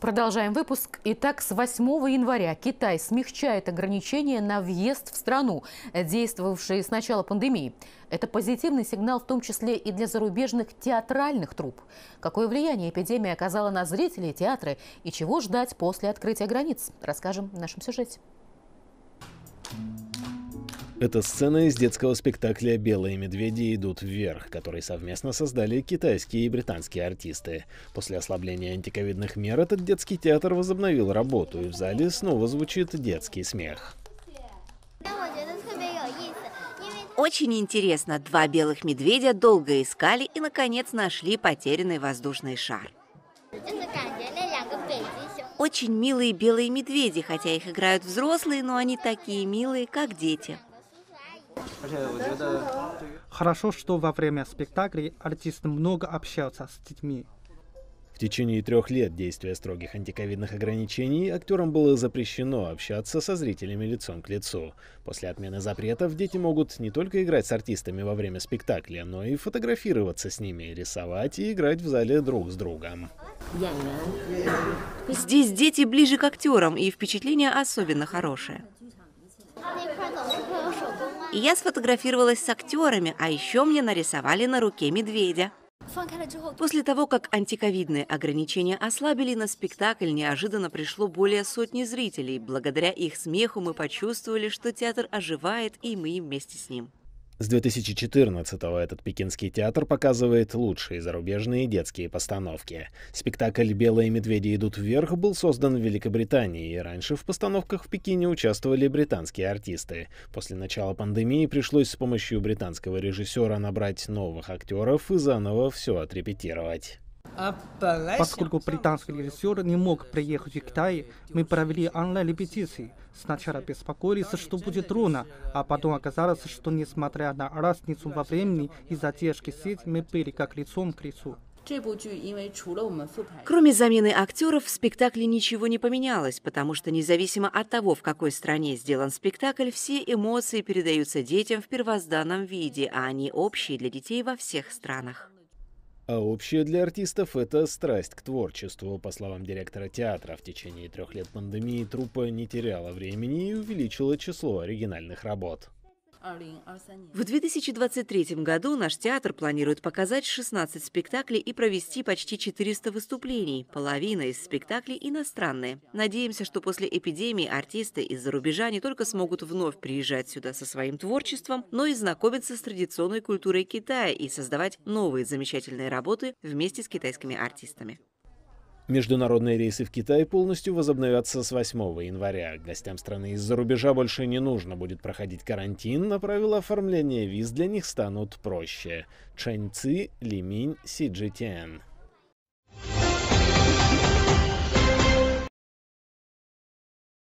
Продолжаем выпуск. Итак, с 8 января Китай смягчает ограничения на въезд в страну, действовавшие с начала пандемии. Это позитивный сигнал в том числе и для зарубежных театральных труп. Какое влияние эпидемия оказала на зрителей театры и чего ждать после открытия границ, расскажем в нашем сюжете. Это сцена из детского спектакля «Белые медведи идут вверх», который совместно создали китайские и британские артисты. После ослабления антиковидных мер этот детский театр возобновил работу, и в зале снова звучит детский смех. Очень интересно, два белых медведя долго искали и, наконец, нашли потерянный воздушный шар. Очень милые белые медведи, хотя их играют взрослые, но они такие милые, как дети. Хорошо, что во время спектаклей артисты много общаются с детьми. В течение трех лет действия строгих антиковидных ограничений актерам было запрещено общаться со зрителями лицом к лицу. После отмены запретов дети могут не только играть с артистами во время спектакля, но и фотографироваться с ними, рисовать и играть в зале друг с другом. Здесь дети ближе к актерам, и впечатление особенно хорошее. И я сфотографировалась с актерами, а еще мне нарисовали на руке медведя. После того, как антиковидные ограничения ослабили, на спектакль неожиданно пришло более сотни зрителей. Благодаря их смеху мы почувствовали, что театр оживает, и мы вместе с ним. С 2014-го этот пекинский театр показывает лучшие зарубежные детские постановки. Спектакль «Белые медведи идут вверх» был создан в Великобритании, и раньше в постановках в Пекине участвовали британские артисты. После начала пандемии пришлось с помощью британского режиссера набрать новых актеров и заново все отрепетировать. А Поскольку британский режиссер не мог приехать в Китай, мы провели онлайн-репетиции. Сначала беспокоились, что будет трудно, а потом оказалось, что несмотря на разницу во времени и задержки сеть, мы были как лицом к лицу. Кроме замены актеров, в спектакле ничего не поменялось, потому что независимо от того, в какой стране сделан спектакль, все эмоции передаются детям в первозданном виде, а они общие для детей во всех странах. А общее для артистов — это страсть к творчеству. По словам директора театра, в течение трех лет пандемии труппа не теряла времени и увеличила число оригинальных работ. В 2023 году наш театр планирует показать 16 спектаклей и провести почти 400 выступлений. Половина из спектаклей иностранные. Надеемся, что после эпидемии артисты из-за рубежа не только смогут вновь приезжать сюда со своим творчеством, но и знакомиться с традиционной культурой Китая и создавать новые замечательные работы вместе с китайскими артистами. Международные рейсы в Китай полностью возобновятся с 8 января. Гостям страны из-за рубежа больше не нужно будет проходить карантин, а правила оформления виз для них станут проще. Чэнь Ци, Лиминь, Си Джитян.